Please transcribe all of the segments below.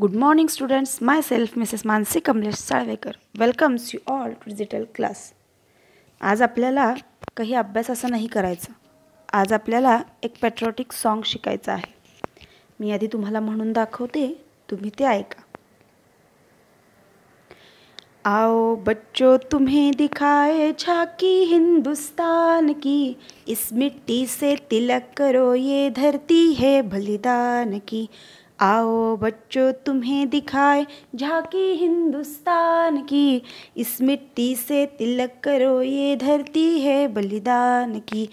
Good morning students self Mrs Mansi Kamlesh Salvekar welcomes welcomes all to digital class आज आपल्याला काही अभ्यास असा नाही करायचा आज आपल्याला एक पॅट्रॉटिक सॉन्ग शिकायचं आहे मी आधी तुम्हाला म्हणून दाखवते तुम्ही ते ऐका आओ बच्चो तुम्हें दिखाए झाकी हिंदुस्तान की इस मिट्टी से तिलक करो ये धरती है बलिदान की आओ बच्चों तुम्हें दिखाए झाकी हिंदुस्तान की इस मिट्टी से तिलक करो ये धरती है बलिदान की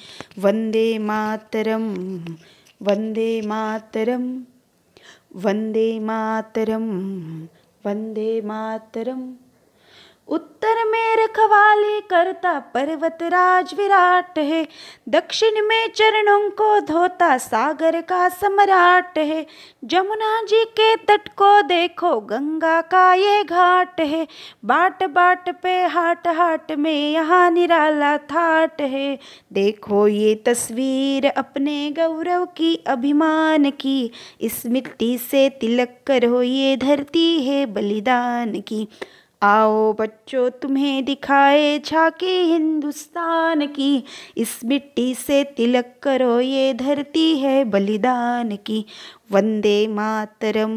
वंदे मातरम वंदे मातरम वंदे मातरम वंदे मातरम उत्तर में रखवाली करता पर्वत राज विराट है दक्षिण में चरणों को धोता सागर का सम्राट है जमुना जी के तट को देखो गंगा का ये घाट है बाट बाट पे हाट हाट में यहाँ निराला थाट है देखो ये तस्वीर अपने गौरव की अभिमान की इस मिट्टी से तिलक करो ये धरती है बलिदान की आओ बच्चों तुम्हें दिखाए झाके हिंदुस्तान की इस मिट्टी से तिलक करो ये धरती है बलिदान की वंदे मातरम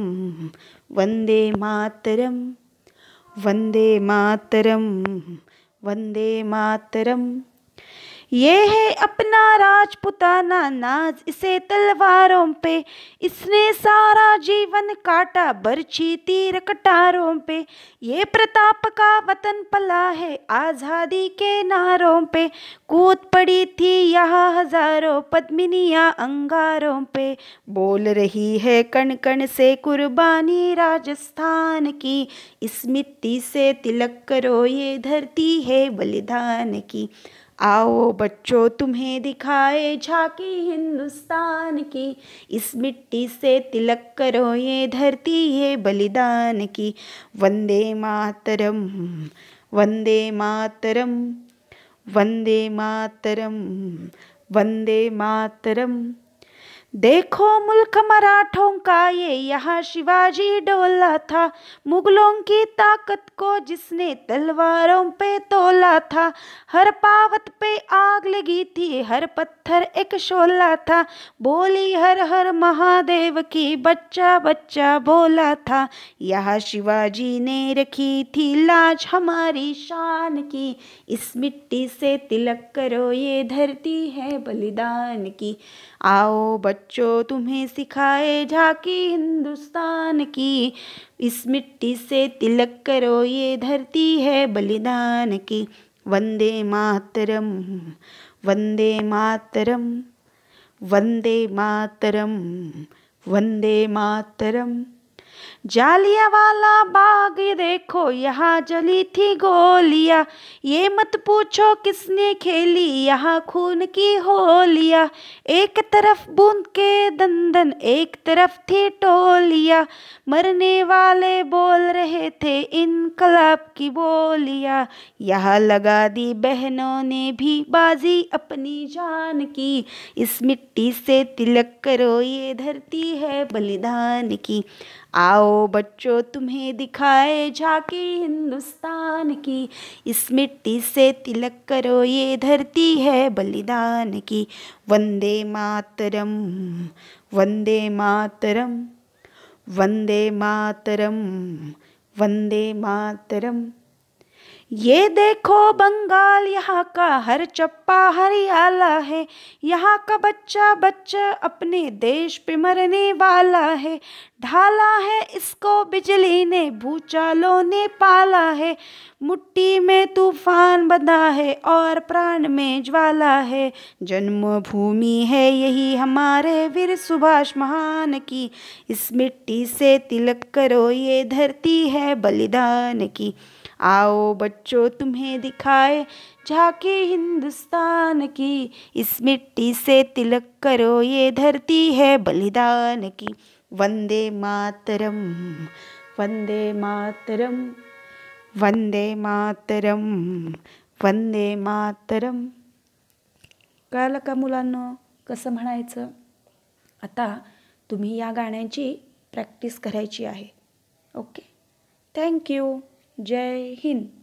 वंदे मातरम वंदे मातरम वंदे मातरम ये है अपना राजपुताना नाज इसे तलवारों पे इसने सारा जीवन काटा बरछी तीर कटारों पे ये प्रताप का वतन पला है आज़ादी के नारों पे कूद पड़ी थी यहाँ हजारों पद्मिनिया अंगारों पे बोल रही है कण कण से कुर्बानी राजस्थान की इस मिट्टी से तिलक करो ये धरती है बलिदान की आओ बच्चों तुम्हें दिखाए झाकी हिंदुस्तान की इस मिट्टी से तिलक करो ये धरती है बलिदान की वंदे मातरम वंदे मातरम वंदे मातरम वंदे मातरम देखो मुल्क मराठों का ये यहाँ शिवाजी डोला था मुगलों की ताकत को जिसने तलवारों पे तोला था हर पावत पे आग लगी थी हर पत्थर एक शोला था बोली हर हर महादेव की बच्चा बच्चा बोला था यह शिवाजी ने रखी थी लाज हमारी शान की इस मिट्टी से तिलक करो ये धरती है बलिदान की आओ बच बच्चों तुम्हें सिखाए झाकी हिंदुस्तान की इस मिट्टी से तिलक करो ये धरती है बलिदान की वंदे मातरम वंदे मातरम वंदे मातरम वंदे मातरम जालिया वाला बाग देखो यहाँ जली थी गोलियाँ ये मत पूछो किसने खेली यहाँ खून की होलिया एक तरफ बूंद के दंदन एक तरफ थी टोलिया मरने वाले बोल रहे थे इनकलाब की बोलिया यहाँ लगा दी बहनों ने भी बाजी अपनी जान की इस मिट्टी से तिलक करो ये धरती है बलिदान की आओ बच्चों तुम्हें दिखाए झाके हिंदुस्तान की इस मिट्टी से तिलक करो ये धरती है बलिदान की वंदे मातरम वंदे मातरम वंदे मातरम वंदे मातरम ये देखो बंगाल यहाँ का हर चप्पा हरियाला है यहाँ का बच्चा बच्चा अपने देश पे मरने वाला है ढाला है इसको बिजली ने भूचालों ने पाला है मुट्टी में तूफान बंधा है और प्राण में ज्वाला है जन्मभूमि है यही हमारे वीर सुभाष महान की इस मिट्टी से तिलक करो ये धरती है बलिदान की आओ बच्चो तुम्हें दिखाए झांकी हिंदुस्तान की इस मिट्टी से तिलक करो ये धरती है बलिदान की वंदे मातरम वंदे मातरम वंदे मातरम वंदे मातरम कळालं का मुलांना कसं म्हणायचं आता तुम्ही या गाण्याची प्रॅक्टिस करायची आहे ओके थँक्यू Jai Hind.